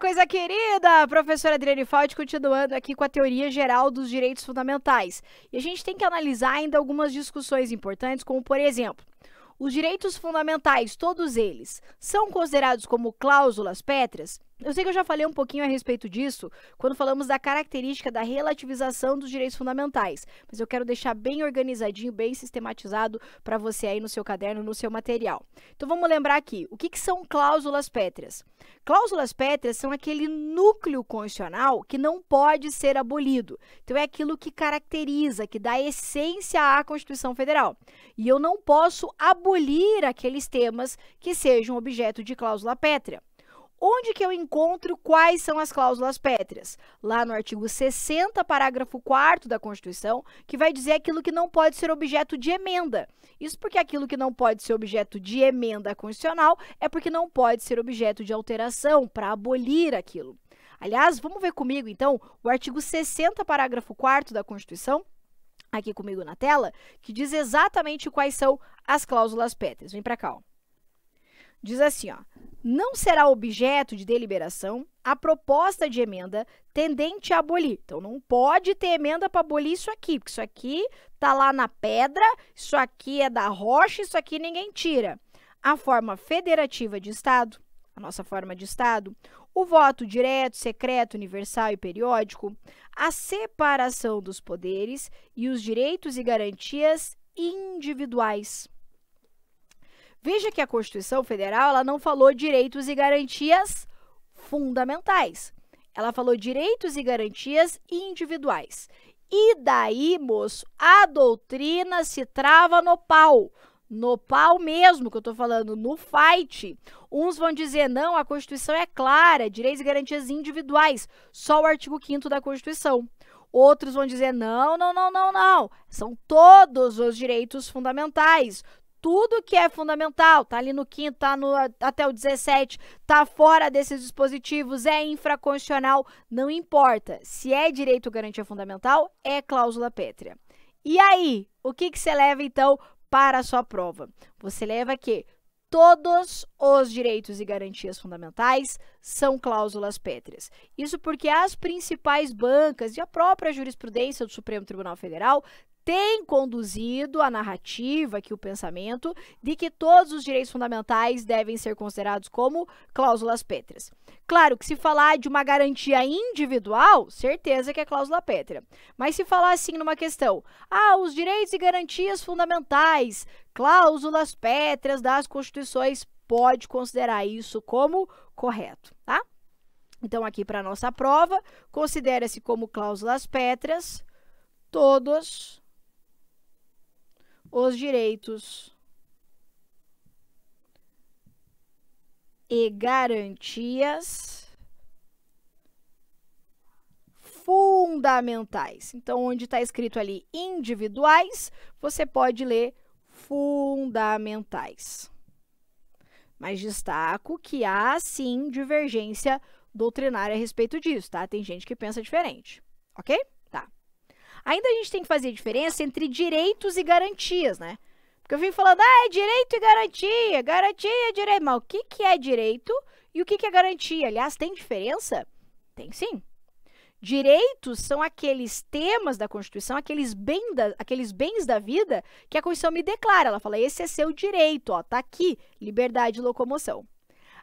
coisa querida! professora Adriane Falti continuando aqui com a teoria geral dos direitos fundamentais. E a gente tem que analisar ainda algumas discussões importantes, como, por exemplo, os direitos fundamentais, todos eles, são considerados como cláusulas pétreas? Eu sei que eu já falei um pouquinho a respeito disso quando falamos da característica da relativização dos direitos fundamentais, mas eu quero deixar bem organizadinho, bem sistematizado para você aí no seu caderno, no seu material. Então vamos lembrar aqui, o que, que são cláusulas pétreas? Cláusulas pétreas são aquele núcleo constitucional que não pode ser abolido. Então é aquilo que caracteriza, que dá essência à Constituição Federal. E eu não posso abolir aqueles temas que sejam objeto de cláusula pétrea. Onde que eu encontro quais são as cláusulas pétreas? Lá no artigo 60, parágrafo 4 da Constituição, que vai dizer aquilo que não pode ser objeto de emenda. Isso porque aquilo que não pode ser objeto de emenda constitucional é porque não pode ser objeto de alteração para abolir aquilo. Aliás, vamos ver comigo então o artigo 60, parágrafo 4 da Constituição, aqui comigo na tela, que diz exatamente quais são as cláusulas pétreas. Vem para cá, ó. Diz assim, ó. Não será objeto de deliberação a proposta de emenda tendente a abolir. Então, não pode ter emenda para abolir isso aqui, porque isso aqui tá lá na pedra, isso aqui é da rocha, isso aqui ninguém tira. A forma federativa de Estado, a nossa forma de Estado, o voto direto, secreto, universal e periódico, a separação dos poderes e os direitos e garantias individuais. Veja que a Constituição Federal ela não falou direitos e garantias fundamentais. Ela falou direitos e garantias individuais. E daí, moço, a doutrina se trava no pau. No pau mesmo que eu estou falando, no fight. Uns vão dizer, não, a Constituição é clara, direitos e garantias individuais, só o artigo 5 da Constituição. Outros vão dizer: não, não, não, não, não. São todos os direitos fundamentais, tudo que é fundamental, tá ali no quinto, tá no, até o 17, tá fora desses dispositivos, é infraconstitucional, não importa. Se é direito ou garantia fundamental, é cláusula pétrea. E aí, o que, que você leva então para a sua prova? Você leva que todos os direitos e garantias fundamentais são cláusulas pétreas. Isso porque as principais bancas e a própria jurisprudência do Supremo Tribunal Federal tem conduzido a narrativa, que o pensamento, de que todos os direitos fundamentais devem ser considerados como cláusulas pétreas. Claro que se falar de uma garantia individual, certeza que é cláusula pétrea. Mas se falar assim numa questão, ah, os direitos e garantias fundamentais, cláusulas pétreas das constituições, pode considerar isso como correto, tá? Então, aqui para a nossa prova, considera-se como cláusulas pétreas todos os direitos e garantias fundamentais. Então, onde está escrito ali individuais, você pode ler fundamentais. Mas destaco que há sim divergência doutrinária a respeito disso, tá? Tem gente que pensa diferente, ok? Ainda a gente tem que fazer a diferença entre direitos e garantias, né? Porque eu vim falando, ah, é direito e garantia, garantia e direito. Mas o que, que é direito e o que, que é garantia? Aliás, tem diferença? Tem sim. Direitos são aqueles temas da Constituição, aqueles, bem da, aqueles bens da vida que a Constituição me declara. Ela fala, esse é seu direito, ó, tá aqui, liberdade de locomoção.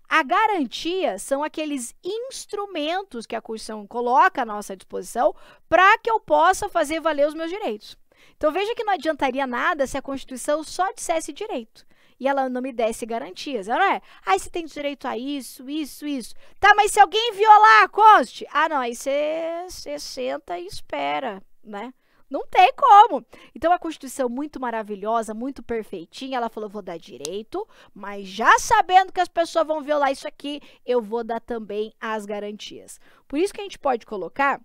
A garantia são aqueles instrumentos que a Constituição coloca à nossa disposição para que eu possa fazer valer os meus direitos. Então veja que não adiantaria nada se a Constituição só dissesse direito e ela não me desse garantias. Ela não é, ah, você tem direito a isso, isso, isso. Tá, mas se alguém violar a Constituição, ah, não, aí você, você senta e espera, né? Não tem como. Então a Constituição muito maravilhosa, muito perfeitinha, ela falou: "Vou dar direito, mas já sabendo que as pessoas vão violar isso aqui, eu vou dar também as garantias". Por isso que a gente pode colocar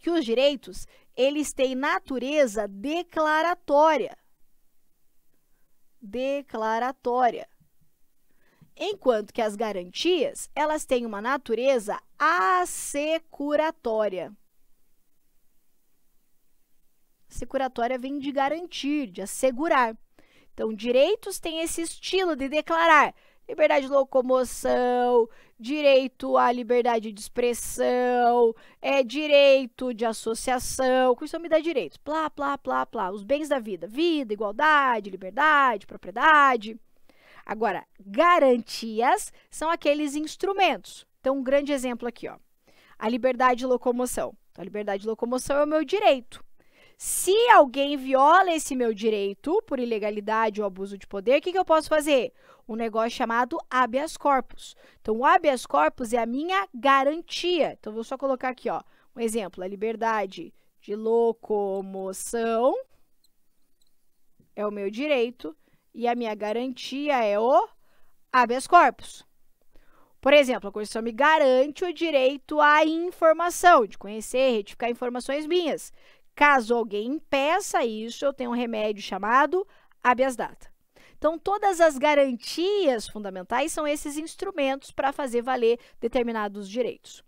que os direitos, eles têm natureza declaratória. Declaratória. Enquanto que as garantias, elas têm uma natureza assecuratória. Securatória vem de garantir, de assegurar. Então, direitos têm esse estilo de declarar liberdade de locomoção, direito à liberdade de expressão, é direito de associação, isso me dá direitos, plá, plá, plá, plá, os bens da vida, vida, igualdade, liberdade, propriedade. Agora, garantias são aqueles instrumentos. Então, um grande exemplo aqui, ó. A liberdade de locomoção. Então, a liberdade de locomoção é o meu direito. Se alguém viola esse meu direito por ilegalidade ou abuso de poder, o que, que eu posso fazer? Um negócio chamado habeas corpus. Então, o habeas corpus é a minha garantia. Então, vou só colocar aqui, ó, um exemplo: a liberdade de locomoção é o meu direito e a minha garantia é o habeas corpus. Por exemplo, a Constituição me garante o direito à informação, de conhecer, e retificar informações minhas. Caso alguém impeça isso, eu tenho um remédio chamado habeas data. Então, todas as garantias fundamentais são esses instrumentos para fazer valer determinados direitos.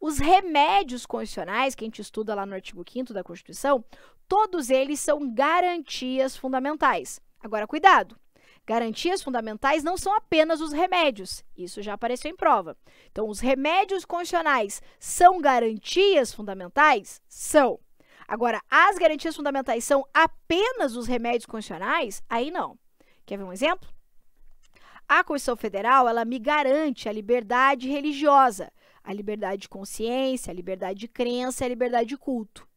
Os remédios constitucionais, que a gente estuda lá no artigo 5 da Constituição, todos eles são garantias fundamentais. Agora, cuidado! Garantias fundamentais não são apenas os remédios, isso já apareceu em prova. Então, os remédios constitucionais são garantias fundamentais? São. Agora, as garantias fundamentais são apenas os remédios constitucionais? Aí não. Quer ver um exemplo? A Constituição Federal, ela me garante a liberdade religiosa, a liberdade de consciência, a liberdade de crença, a liberdade de culto.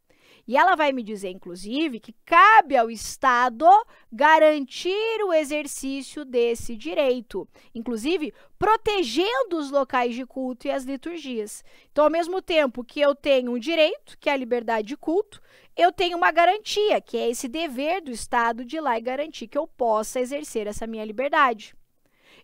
E ela vai me dizer, inclusive, que cabe ao Estado garantir o exercício desse direito, inclusive protegendo os locais de culto e as liturgias. Então, ao mesmo tempo que eu tenho um direito, que é a liberdade de culto, eu tenho uma garantia, que é esse dever do Estado de ir lá e garantir que eu possa exercer essa minha liberdade.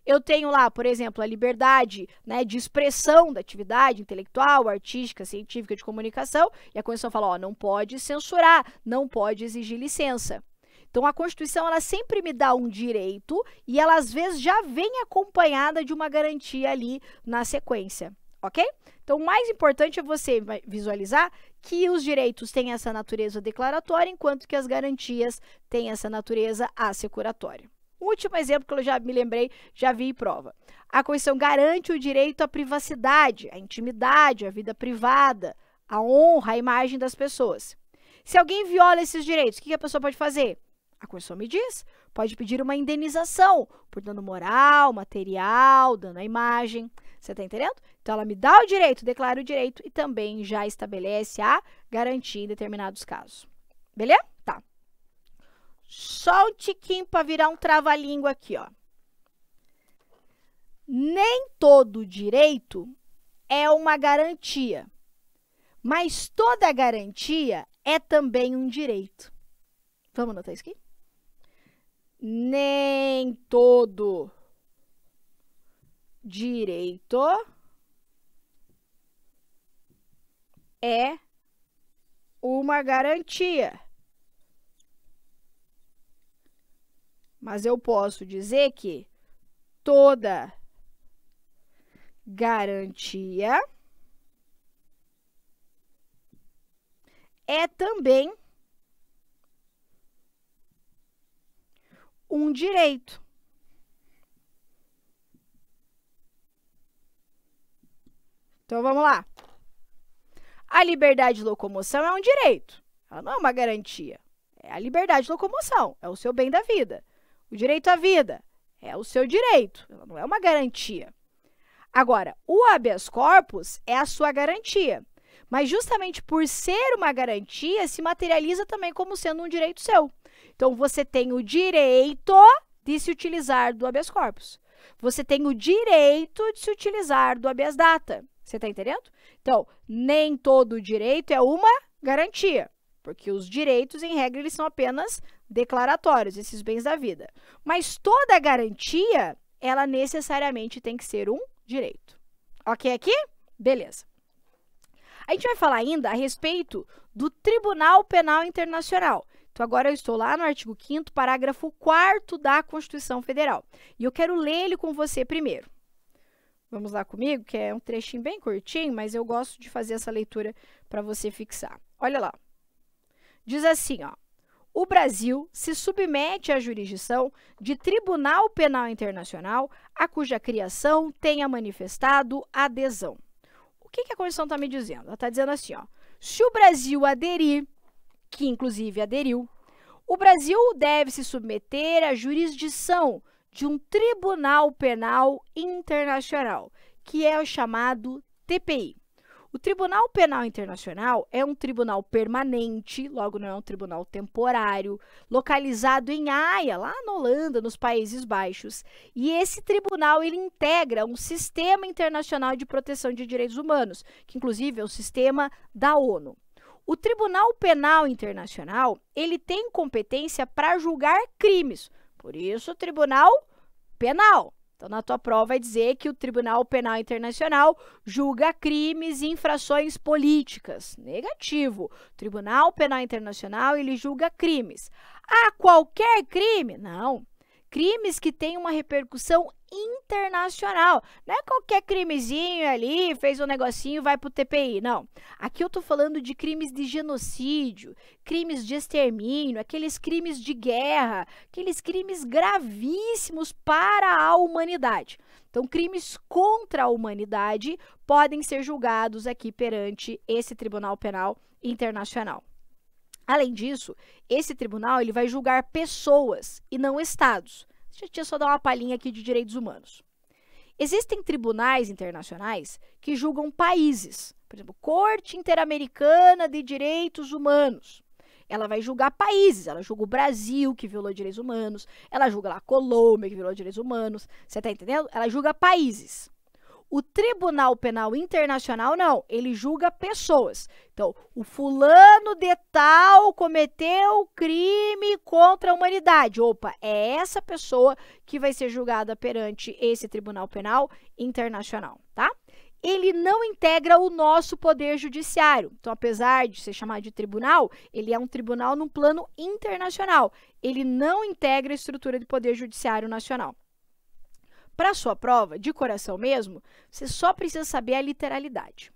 Eu tenho lá, por exemplo, a liberdade né, de expressão da atividade intelectual, artística, científica, de comunicação, e a Constituição fala, ó, não pode censurar, não pode exigir licença. Então a Constituição ela sempre me dá um direito e ela às vezes já vem acompanhada de uma garantia ali na sequência, ok? Então o mais importante é você visualizar que os direitos têm essa natureza declaratória, enquanto que as garantias têm essa natureza assecuratória. Último exemplo que eu já me lembrei, já vi em prova. A Constituição garante o direito à privacidade, à intimidade, à vida privada, à honra, à imagem das pessoas. Se alguém viola esses direitos, o que a pessoa pode fazer? A Constituição me diz, pode pedir uma indenização por dano moral, material, dano à imagem. Você está entendendo? Então, ela me dá o direito, declara o direito e também já estabelece a garantia em determinados casos. Beleza? Só um tiquinho para virar um trava-língua aqui, ó. Nem todo direito é uma garantia, mas toda garantia é também um direito. Vamos anotar isso aqui? Nem todo direito é uma garantia. Mas eu posso dizer que toda garantia é também um direito. Então vamos lá. A liberdade de locomoção é um direito. Ela não é uma garantia. É a liberdade de locomoção, é o seu bem da vida. O direito à vida é o seu direito, não é uma garantia. Agora, o habeas corpus é a sua garantia, mas justamente por ser uma garantia, se materializa também como sendo um direito seu. Então, você tem o direito de se utilizar do habeas corpus. Você tem o direito de se utilizar do habeas data. Você está entendendo? Então, nem todo direito é uma garantia, porque os direitos, em regra, eles são apenas declaratórios, esses bens da vida. Mas toda garantia, ela necessariamente tem que ser um direito. Ok aqui? Beleza. A gente vai falar ainda a respeito do Tribunal Penal Internacional. Então, agora eu estou lá no artigo 5, parágrafo 4 da Constituição Federal. E eu quero ler ele com você primeiro. Vamos lá comigo, que é um trechinho bem curtinho, mas eu gosto de fazer essa leitura para você fixar. Olha lá. Diz assim, ó o Brasil se submete à jurisdição de Tribunal Penal Internacional, a cuja criação tenha manifestado adesão. O que, que a Constituição está me dizendo? Ela está dizendo assim: ó, se o Brasil aderir, que inclusive aderiu, o Brasil deve se submeter à jurisdição de um Tribunal Penal Internacional, que é o chamado TPI. O Tribunal Penal Internacional é um tribunal permanente, logo não é um tribunal temporário, localizado em Haia, lá na Holanda, nos Países Baixos. E esse tribunal ele integra um sistema internacional de proteção de direitos humanos, que inclusive é o sistema da ONU. O Tribunal Penal Internacional, ele tem competência para julgar crimes. Por isso, Tribunal Penal. Então, na tua prova vai é dizer que o Tribunal Penal Internacional julga crimes e infrações políticas. Negativo. O Tribunal Penal Internacional, ele julga crimes. Ah, qualquer crime? Não crimes que têm uma repercussão internacional. Não é qualquer crimezinho ali, fez um negocinho, vai pro TPI, não. Aqui eu tô falando de crimes de genocídio, crimes de extermínio, aqueles crimes de guerra, aqueles crimes gravíssimos para a humanidade. Então, crimes contra a humanidade podem ser julgados aqui perante esse Tribunal Penal Internacional. Além disso, esse tribunal ele vai julgar pessoas e não estados. Deixa eu só dar uma palhinha aqui de direitos humanos. Existem tribunais internacionais que julgam países, por exemplo, Corte Interamericana de Direitos Humanos. Ela vai julgar países, ela julga o Brasil, que violou direitos humanos, ela julga lá a Colômbia, que violou direitos humanos, você tá entendendo? Ela julga países. O Tribunal Penal Internacional não, ele julga pessoas. Então, o fulano de tal cometeu crime contra a humanidade. Opa, é essa pessoa que vai ser julgada perante esse Tribunal Penal Internacional, tá? Ele não integra o nosso poder judiciário. Então, apesar de ser chamado de tribunal, ele é um tribunal num plano internacional. Ele não integra a estrutura de poder judiciário nacional. Para sua prova, de coração mesmo, você só precisa saber a literalidade.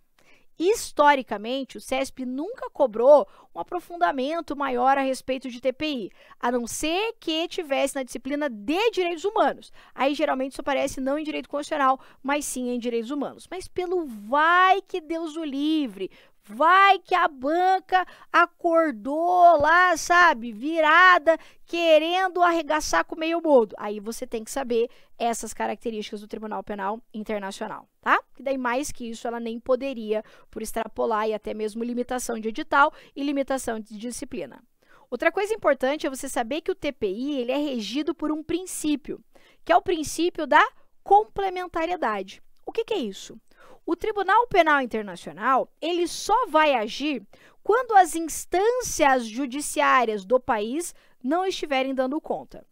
Historicamente, o CESP nunca cobrou um aprofundamento maior a respeito de TPI, a não ser que tivesse na disciplina de direitos humanos. Aí geralmente isso aparece não em direito constitucional, mas sim em direitos humanos. Mas pelo vai que Deus o livre, Vai que a banca acordou lá, sabe, virada, querendo arregaçar com o meio mundo. Aí você tem que saber essas características do Tribunal Penal Internacional, tá? Que daí mais que isso ela nem poderia por extrapolar e até mesmo limitação de edital e limitação de disciplina. Outra coisa importante é você saber que o TPI ele é regido por um princípio, que é o princípio da complementariedade. O que, que é isso? O Tribunal Penal Internacional ele só vai agir quando as instâncias judiciárias do país não estiverem dando conta.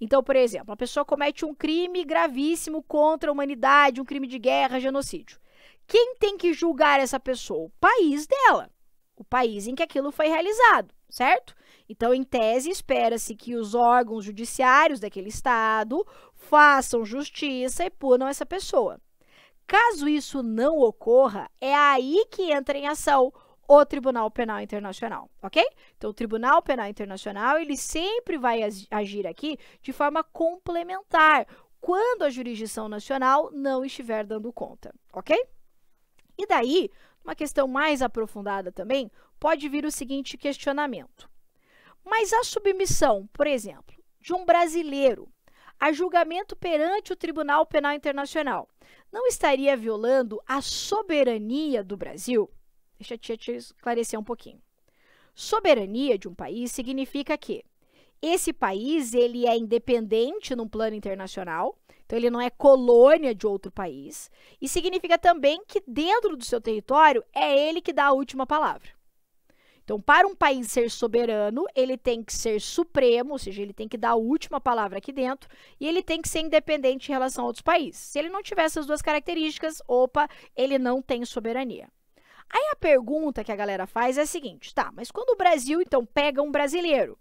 Então, por exemplo, a pessoa comete um crime gravíssimo contra a humanidade, um crime de guerra, genocídio. Quem tem que julgar essa pessoa? O país dela, o país em que aquilo foi realizado, certo? Então, em tese, espera-se que os órgãos judiciários daquele estado façam justiça e punam essa pessoa. Caso isso não ocorra, é aí que entra em ação o Tribunal Penal Internacional, ok? Então, o Tribunal Penal Internacional, ele sempre vai agir aqui de forma complementar, quando a jurisdição nacional não estiver dando conta, ok? E daí, uma questão mais aprofundada também, pode vir o seguinte questionamento. Mas a submissão, por exemplo, de um brasileiro a julgamento perante o Tribunal Penal Internacional não estaria violando a soberania do Brasil? Deixa a tia te esclarecer um pouquinho. Soberania de um país significa que esse país ele é independente num plano internacional, então ele não é colônia de outro país, e significa também que dentro do seu território é ele que dá a última palavra. Então, para um país ser soberano, ele tem que ser supremo, ou seja, ele tem que dar a última palavra aqui dentro, e ele tem que ser independente em relação a outros países. Se ele não tiver essas duas características, opa, ele não tem soberania. Aí a pergunta que a galera faz é a seguinte, tá, mas quando o Brasil então pega um brasileiro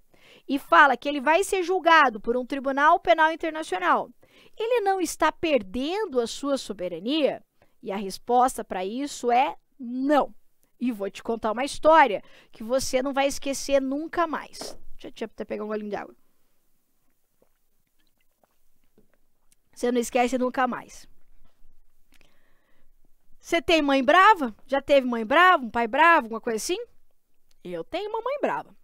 e fala que ele vai ser julgado por um tribunal penal internacional, ele não está perdendo a sua soberania? E a resposta para isso é não. E vou te contar uma história que você não vai esquecer nunca mais. Deixa, deixa eu até pegar um golinho de água. Você não esquece nunca mais. Você tem mãe brava? Já teve mãe brava, um pai bravo, alguma coisa assim? Eu tenho uma mãe brava.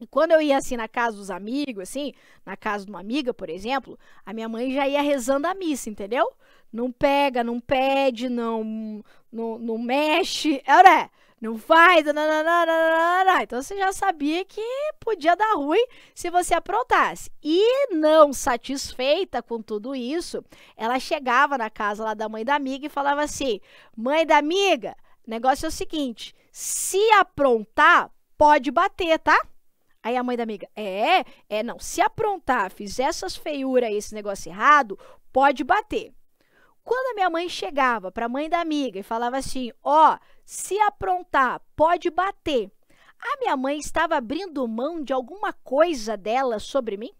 E quando eu ia assim na casa dos amigos, assim, na casa de uma amiga, por exemplo, a minha mãe já ia rezando a missa, entendeu? Não pega, não pede, não não, não mexe. Era, não faz, nananana. Então você já sabia que podia dar ruim se você aprontasse. E não satisfeita com tudo isso, ela chegava na casa lá da mãe da amiga e falava assim: "Mãe da amiga, negócio é o seguinte, se aprontar, pode bater, tá?" Aí a mãe da amiga, é, é, não, se aprontar, fizer essas feiuras, esse negócio errado, pode bater. Quando a minha mãe chegava para a mãe da amiga e falava assim: ó, oh, se aprontar, pode bater. A minha mãe estava abrindo mão de alguma coisa dela sobre mim?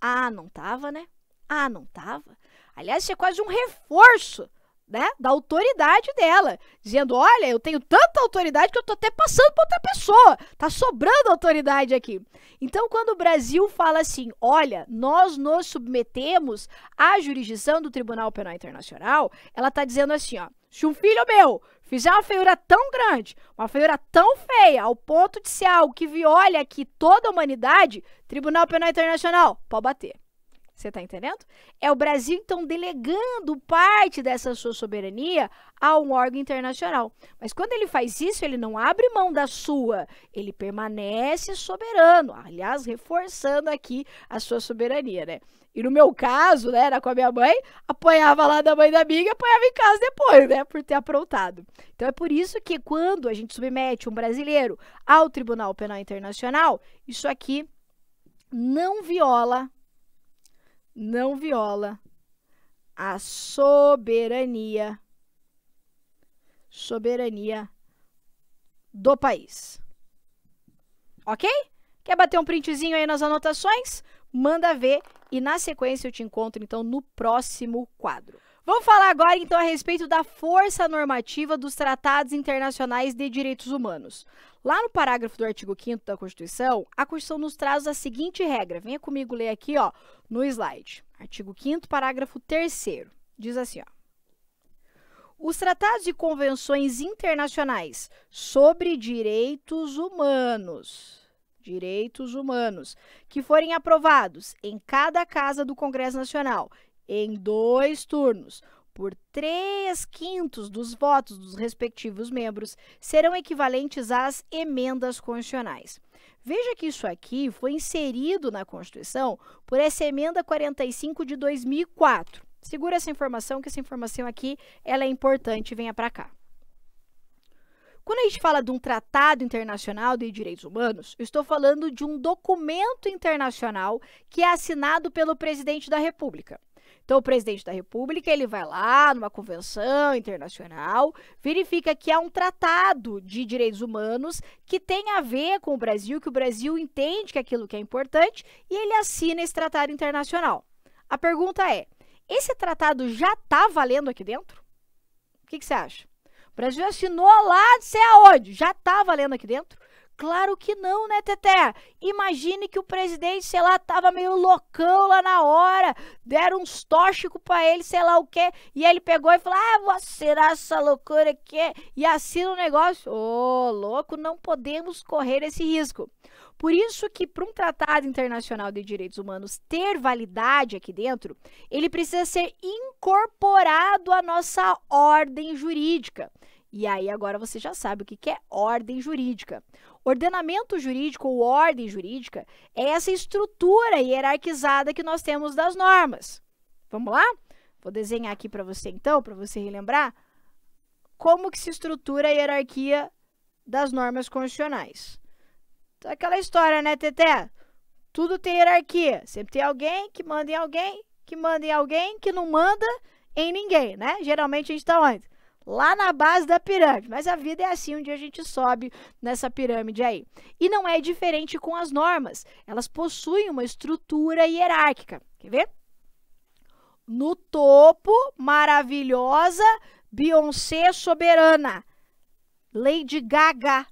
Ah, não tava, né? Ah, não tava. Aliás, isso é quase um reforço, né, da autoridade dela, dizendo: "Olha, eu tenho tanta autoridade que eu tô até passando para outra pessoa. Tá sobrando autoridade aqui". Então, quando o Brasil fala assim: "Olha, nós nos submetemos à jurisdição do Tribunal Penal Internacional", ela tá dizendo assim, ó: "Se um filho meu Fizeram uma feiura tão grande, uma feiura tão feia, ao ponto de ser algo que viola aqui toda a humanidade, Tribunal Penal Internacional, pode bater. Você está entendendo? É o Brasil, então, delegando parte dessa sua soberania a um órgão internacional. Mas quando ele faz isso, ele não abre mão da sua, ele permanece soberano. Aliás, reforçando aqui a sua soberania, né? E no meu caso, né, era com a minha mãe, apanhava lá da mãe da amiga, apanhava em casa depois, né, por ter aprontado. Então é por isso que quando a gente submete um brasileiro ao Tribunal Penal Internacional, isso aqui não viola, não viola a soberania, soberania do país. Ok? Quer bater um printzinho aí nas anotações? manda ver e na sequência eu te encontro então no próximo quadro. Vamos falar agora então a respeito da força normativa dos tratados internacionais de direitos humanos. Lá no parágrafo do artigo 5 da Constituição, a Constituição nos traz a seguinte regra. Venha comigo ler aqui, ó, no slide. Artigo 5 parágrafo 3 Diz assim, ó: os tratados e convenções internacionais sobre direitos humanos direitos humanos, que forem aprovados em cada casa do Congresso Nacional em dois turnos, por três quintos dos votos dos respectivos membros, serão equivalentes às emendas constitucionais. Veja que isso aqui foi inserido na Constituição por essa emenda 45 de 2004. Segura essa informação, que essa informação aqui ela é importante, venha para cá. Quando a gente fala de um tratado internacional de direitos humanos, eu estou falando de um documento internacional que é assinado pelo presidente da República. Então, o presidente da República ele vai lá numa convenção internacional, verifica que há um tratado de direitos humanos que tem a ver com o Brasil, que o Brasil entende que é aquilo que é importante e ele assina esse tratado internacional. A pergunta é: esse tratado já está valendo aqui dentro? O que, que você acha? O Brasil assinou lá, de sei aonde, já tá valendo aqui dentro? Claro que não, né, Teté? Imagine que o presidente, sei lá, tava meio loucão lá na hora, deram uns tóxicos para ele, sei lá o quê, e ele pegou e falou: Ah, vou assinar essa loucura aqui, e assina o um negócio. Ô, oh, louco, não podemos correr esse risco. Por isso que para um tratado internacional de direitos humanos ter validade aqui dentro, ele precisa ser incorporado à nossa ordem jurídica. E aí agora você já sabe o que é ordem jurídica. Ordenamento jurídico ou ordem jurídica é essa estrutura hierarquizada que nós temos das normas. Vamos lá? Vou desenhar aqui para você então, para você relembrar como que se estrutura a hierarquia das normas constitucionais. Então, é aquela história, né, Teté? Tudo tem hierarquia. Sempre tem alguém que manda em alguém, que manda em alguém, que não manda em ninguém, né? Geralmente a gente tá onde? Lá na base da pirâmide. Mas a vida é assim, um dia a gente sobe nessa pirâmide aí. E não é diferente com as normas. Elas possuem uma estrutura hierárquica. Quer ver? No topo, maravilhosa, Beyoncé soberana. Lady Gaga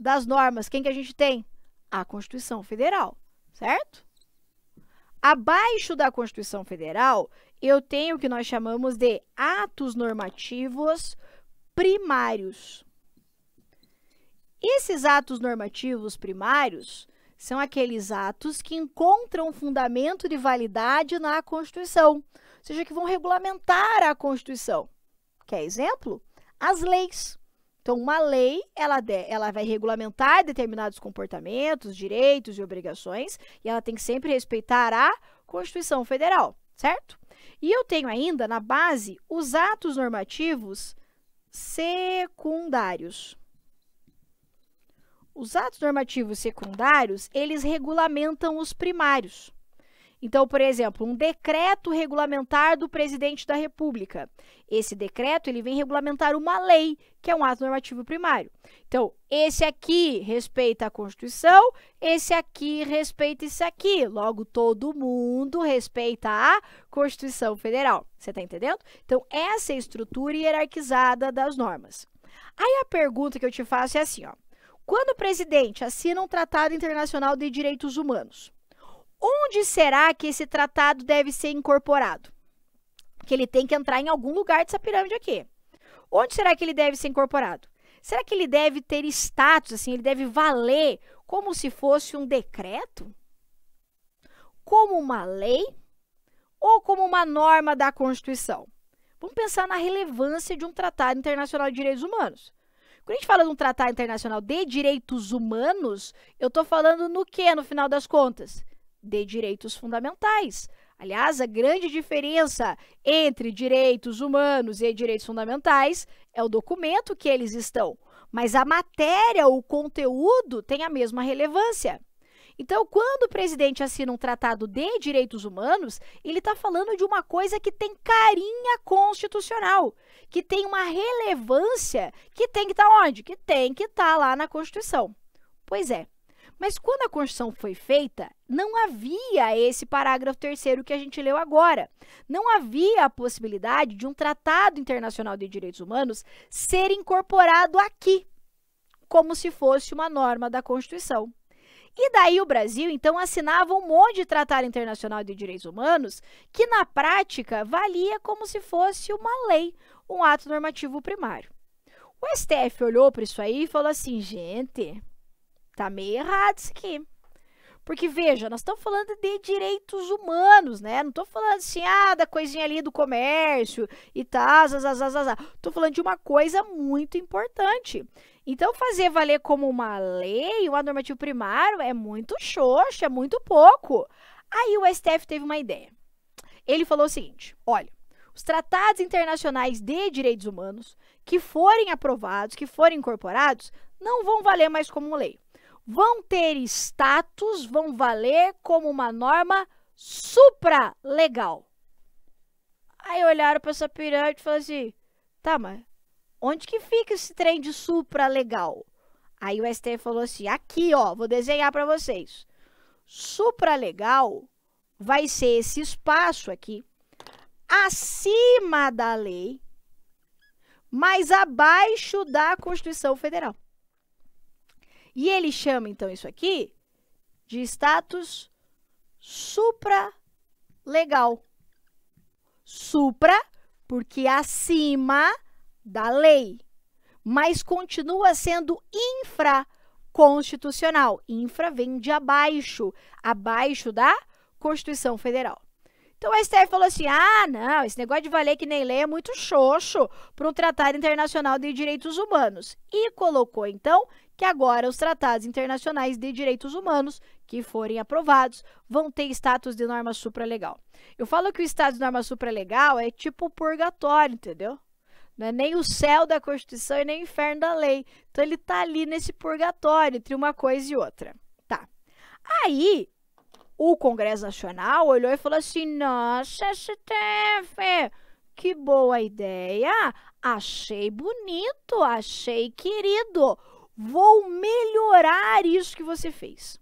das normas. Quem que a gente tem? a Constituição Federal, certo? Abaixo da Constituição Federal, eu tenho o que nós chamamos de atos normativos primários. Esses atos normativos primários são aqueles atos que encontram fundamento de validade na Constituição, ou seja, que vão regulamentar a Constituição. Quer exemplo? As leis. Então, uma lei, ela, de, ela vai regulamentar determinados comportamentos, direitos e obrigações, e ela tem que sempre respeitar a Constituição Federal, certo? E eu tenho ainda, na base, os atos normativos secundários. Os atos normativos secundários, eles regulamentam os primários. Então, por exemplo, um decreto regulamentar do presidente da República. Esse decreto ele vem regulamentar uma lei, que é um ato normativo primário. Então, esse aqui respeita a Constituição, esse aqui respeita isso aqui. Logo, todo mundo respeita a Constituição Federal. Você está entendendo? Então, essa é a estrutura hierarquizada das normas. Aí a pergunta que eu te faço é assim, ó. Quando o presidente assina um tratado internacional de direitos humanos, Onde será que esse tratado deve ser incorporado? Que ele tem que entrar em algum lugar dessa pirâmide aqui. Onde será que ele deve ser incorporado? Será que ele deve ter status, assim, ele deve valer como se fosse um decreto? Como uma lei? Ou como uma norma da Constituição? Vamos pensar na relevância de um tratado internacional de direitos humanos. Quando a gente fala de um tratado internacional de direitos humanos, eu estou falando no que, no final das contas? de direitos fundamentais. Aliás, a grande diferença entre direitos humanos e direitos fundamentais é o documento que eles estão, mas a matéria, o conteúdo, tem a mesma relevância. Então, quando o presidente assina um tratado de direitos humanos, ele está falando de uma coisa que tem carinha constitucional, que tem uma relevância, que tem que estar tá onde? Que tem que estar tá lá na Constituição. Pois é, mas quando a Constituição foi feita, não havia esse parágrafo terceiro que a gente leu agora. Não havia a possibilidade de um tratado internacional de direitos humanos ser incorporado aqui, como se fosse uma norma da Constituição. E daí o Brasil, então, assinava um monte de tratado internacional de direitos humanos que, na prática, valia como se fosse uma lei, um ato normativo primário. O STF olhou para isso aí e falou assim: gente, Tá meio errado isso aqui. Porque, veja, nós estamos falando de direitos humanos, né? Não estou falando assim, ah, da coisinha ali do comércio e tal, zazazazazá. Estou falando de uma coisa muito importante. Então, fazer valer como uma lei, uma normativa primário, é muito xoxo, é muito pouco. Aí o STF teve uma ideia. Ele falou o seguinte: olha, os tratados internacionais de direitos humanos que forem aprovados, que forem incorporados, não vão valer mais como lei vão ter status, vão valer como uma norma supra-legal. Aí olharam para essa pirâmide e falaram assim: tá, mas onde que fica esse trem de supra-legal? Aí o STF falou assim: aqui, ó, vou desenhar para vocês. Supra-legal vai ser esse espaço aqui, acima da lei, mas abaixo da Constituição Federal. E ele chama, então, isso aqui de status supra-legal. Supra, porque acima da lei, mas continua sendo infraconstitucional Infra vem de abaixo, abaixo da Constituição Federal. Então a STF falou assim: ah, não, esse negócio de valer que nem lei é muito xoxo para um tratado internacional de direitos humanos. E colocou, então, que agora os tratados internacionais de direitos humanos que forem aprovados vão ter status de norma supralegal. Eu falo que o status de norma supralegal é tipo purgatório, entendeu? Não é nem o céu da Constituição e nem o inferno da lei. Então ele tá ali nesse purgatório entre uma coisa e outra. Tá. Aí o Congresso Nacional olhou e falou assim: Nossa, STF, que boa ideia! Achei bonito, achei querido. Vou melhorar isso que você fez.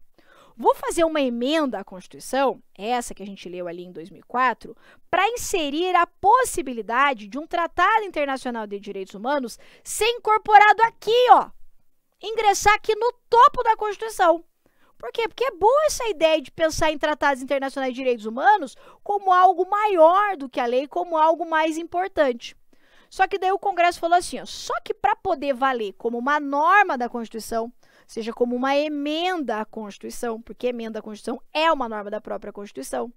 Vou fazer uma emenda à Constituição, essa que a gente leu ali em 2004, para inserir a possibilidade de um Tratado Internacional de Direitos Humanos ser incorporado aqui, ó. Ingressar aqui no topo da Constituição. Por quê? Porque é boa essa ideia de pensar em tratados internacionais de direitos humanos como algo maior do que a lei, como algo mais importante. Só que daí o Congresso falou assim: ó, só que para poder valer como uma norma da Constituição, seja como uma emenda à Constituição, porque emenda à Constituição é uma norma da própria Constituição,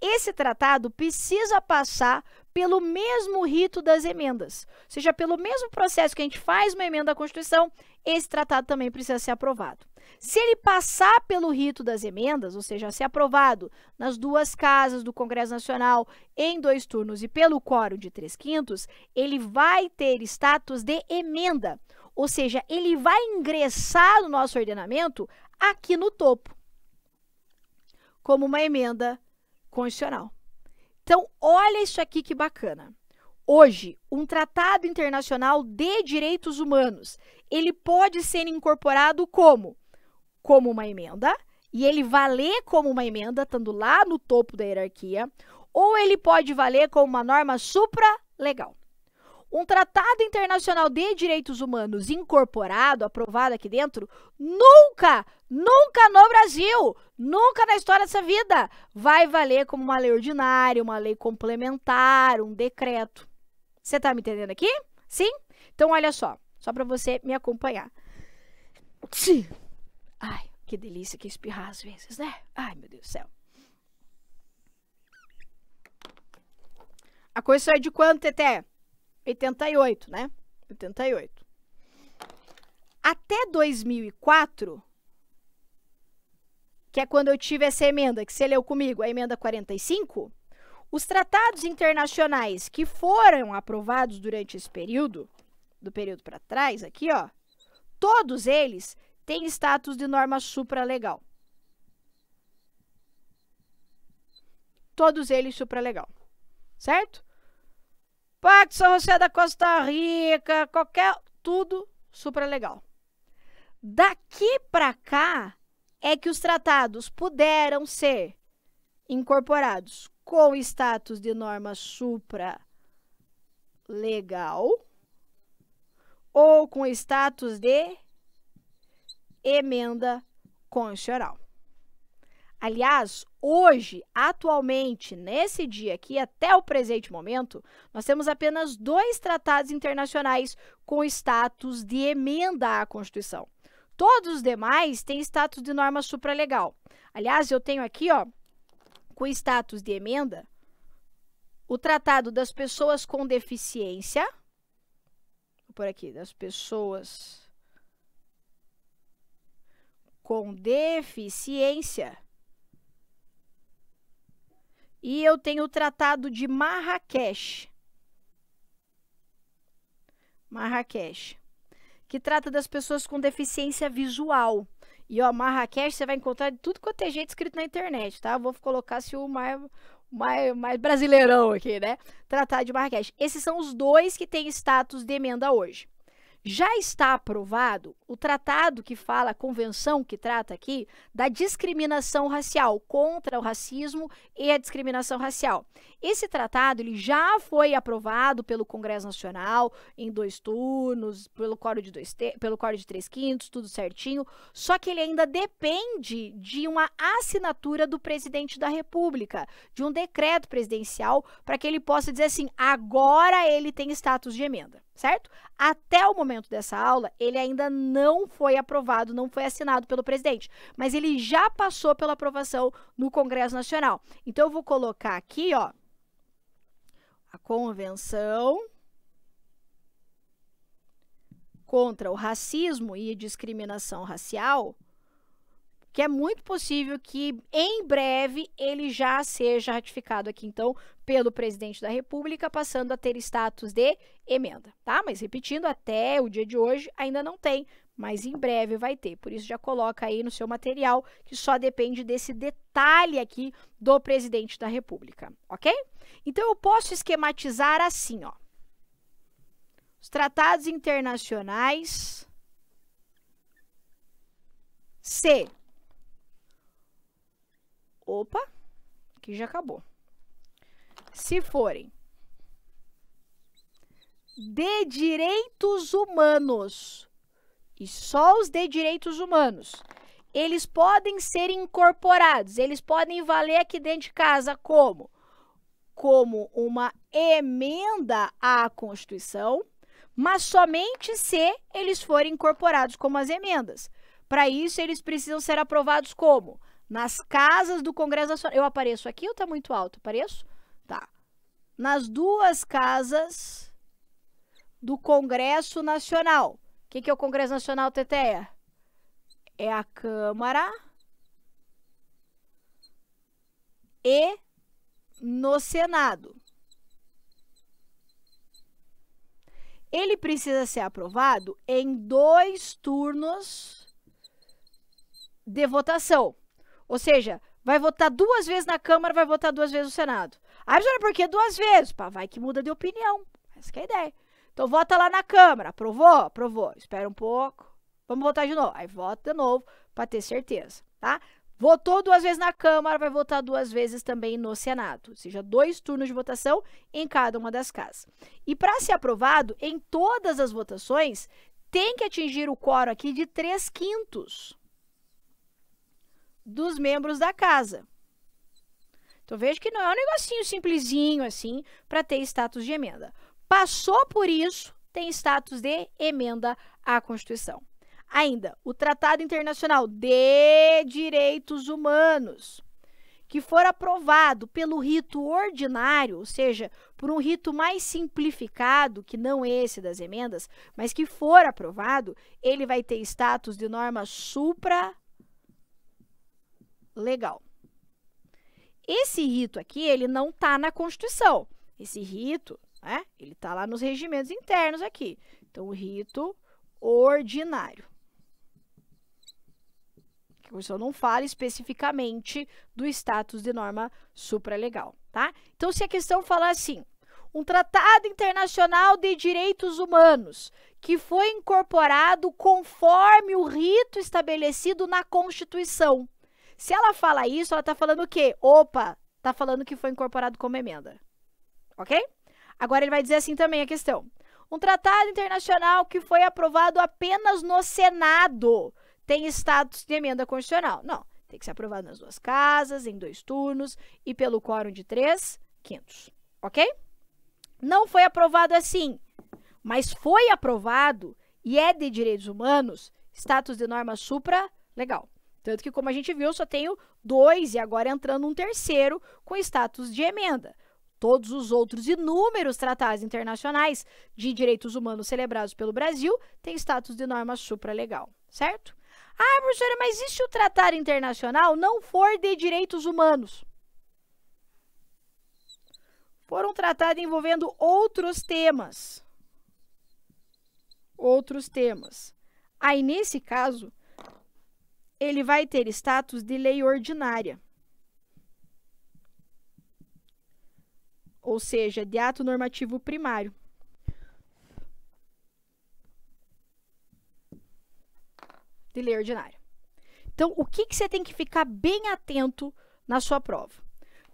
esse tratado precisa passar pelo mesmo rito das emendas. Ou seja, pelo mesmo processo que a gente faz uma emenda à Constituição, esse tratado também precisa ser aprovado. Se ele passar pelo rito das emendas, ou seja, ser aprovado nas duas casas do Congresso Nacional em dois turnos e pelo quórum de três quintos, ele vai ter status de emenda. Ou seja, ele vai ingressar no nosso ordenamento aqui no topo, como uma emenda constitucional. Então, olha isso aqui que bacana. Hoje, um tratado internacional de direitos humanos, ele pode ser incorporado como como uma emenda, e ele valer como uma emenda, estando lá no topo da hierarquia, ou ele pode valer como uma norma supra legal. Um tratado internacional de direitos humanos incorporado, aprovado aqui dentro, nunca, nunca no Brasil, nunca na história dessa vida, vai valer como uma lei ordinária, uma lei complementar, um decreto. Você tá me entendendo aqui? Sim? Então olha só, só para você me acompanhar. Sim. Ai, que delícia que espirrar às vezes, né? Ai, meu Deus do céu. A coisa é de quanto, Teté? 88, né? 88. Até 2004, que é quando eu tive essa emenda, que você leu comigo, a emenda 45, os tratados internacionais que foram aprovados durante esse período, do período para trás aqui, ó, todos eles têm status de norma supralegal. Todos eles supralegal. Certo? Parque São José da Costa Rica, qualquer. Tudo super legal. Daqui para cá é que os tratados puderam ser incorporados com status de norma supra legal ou com status de emenda constitucional. Aliás, hoje, atualmente, nesse dia aqui, até o presente momento, nós temos apenas dois tratados internacionais com status de emenda à Constituição. Todos os demais têm status de norma supralegal. Aliás, eu tenho aqui, ó, com status de emenda, o Tratado das Pessoas com Deficiência, por aqui, das pessoas com deficiência e eu tenho o Tratado de Marrakech. Marrakech. Que trata das pessoas com deficiência visual. E ó, Marrakech você vai encontrar de tudo quanto é jeito escrito na internet, tá? vou colocar se o mais, mais, mais brasileirão aqui, né? Tratado de Marrakech. Esses são os dois que têm status de emenda hoje. Já está aprovado o tratado que fala, a convenção que trata aqui, da discriminação racial, contra o racismo e a discriminação racial. Esse tratado ele já foi aprovado pelo Congresso Nacional em dois turnos, pelo quórum de, dois te, pelo quórum de três quintos, tudo certinho, só que ele ainda depende de uma assinatura do presidente da República, de um decreto presidencial, para que ele possa dizer assim, agora ele tem status de emenda, certo? Até o momento dessa aula, ele ainda não foi aprovado, não foi assinado pelo presidente, mas ele já passou pela aprovação no Congresso Nacional. Então, eu vou colocar aqui, ó, a Convenção contra o Racismo e Discriminação Racial, que é muito possível que em breve ele já seja ratificado aqui, então, pelo presidente da República, passando a ter status de emenda, tá? Mas repetindo, até o dia de hoje ainda não tem, mas em breve vai ter. Por isso já coloca aí no seu material que só depende desse detalhe aqui do presidente da República, OK? Então eu posso esquematizar assim, ó. Os tratados internacionais C. Opa, aqui já acabou. Se forem de direitos humanos e só os de direitos humanos, eles podem ser incorporados, eles podem valer aqui dentro de casa como? Como uma emenda à Constituição, mas somente se eles forem incorporados como as emendas. Para isso, eles precisam ser aprovados como? Nas casas do Congresso Nacional. Eu apareço aqui ou está muito alto? Apareço? Tá. Nas duas casas do Congresso Nacional que, que é o Congresso Nacional TTE? É a Câmara e no Senado. Ele precisa ser aprovado em dois turnos de votação. Ou seja, vai votar duas vezes na Câmara, vai votar duas vezes no Senado. Ah, professora, por que duas vezes? Pá, vai que muda de opinião. Essa é a ideia. Então vota lá na Câmara. Aprovou? Aprovou. Espera um pouco. Vamos votar de novo. Aí vota de novo para ter certeza, tá? Votou duas vezes na Câmara, vai votar duas vezes também no Senado, ou seja, dois turnos de votação em cada uma das casas. E para ser aprovado, em todas as votações, tem que atingir o quórum aqui de três quintos dos membros da casa. Então veja que não é um negocinho simplesinho assim para ter status de emenda passou por isso, tem status de emenda à Constituição. Ainda, o Tratado Internacional de Direitos Humanos, que for aprovado pelo rito ordinário, ou seja, por um rito mais simplificado, que não esse das emendas, mas que for aprovado, ele vai ter status de norma supra legal. Esse rito aqui, ele não está na Constituição. Esse rito né? Ele está lá nos regimentos internos aqui. Então, o rito ordinário. Que o Constituição não fala especificamente do status de norma supralegal, tá? Então, se a questão falar assim, um tratado internacional de direitos humanos que foi incorporado conforme o rito estabelecido na Constituição. Se ela fala isso, ela está falando o quê? Opa, está falando que foi incorporado como emenda. Ok? Agora ele vai dizer assim também a questão. Um tratado internacional que foi aprovado apenas no Senado tem status de emenda constitucional. Não, tem que ser aprovado nas duas casas, em dois turnos e pelo quórum de três quintos, ok? Não foi aprovado assim, mas foi aprovado e é de direitos humanos, status de norma supra, legal. Tanto que, como a gente viu, só tenho dois e agora entrando um terceiro com status de emenda todos os outros inúmeros tratados internacionais de direitos humanos celebrados pelo Brasil têm status de norma supralegal, certo? Ah, professora, mas e se o tratado internacional não for de direitos humanos? For um tratado envolvendo outros temas. Outros temas. Aí, nesse caso, ele vai ter status de lei ordinária. ou seja, de ato normativo primário. De lei ordinária. Então, o que, que você tem que ficar bem atento na sua prova?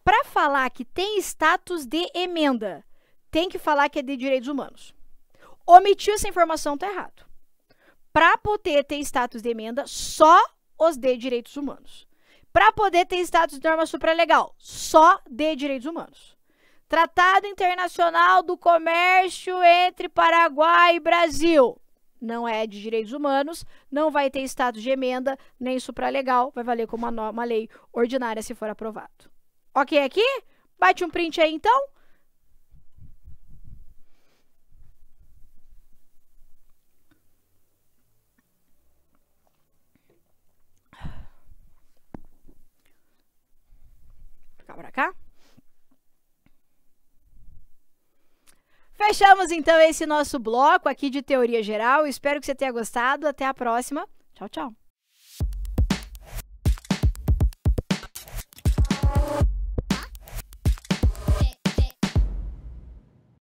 Para falar que tem status de emenda, tem que falar que é de direitos humanos. Omitir essa informação está errado. Para poder ter status de emenda, só os de direitos humanos. Para poder ter status de norma supralegal, só de direitos humanos. Tratado Internacional do Comércio entre Paraguai e Brasil. Não é de direitos humanos, não vai ter status de emenda, nem supralegal, vai valer como uma, uma lei ordinária se for aprovado. Ok aqui? Bate um print aí então. Ficar pra cá. Fechamos então esse nosso bloco aqui de teoria geral. Espero que você tenha gostado. Até a próxima. Tchau, tchau.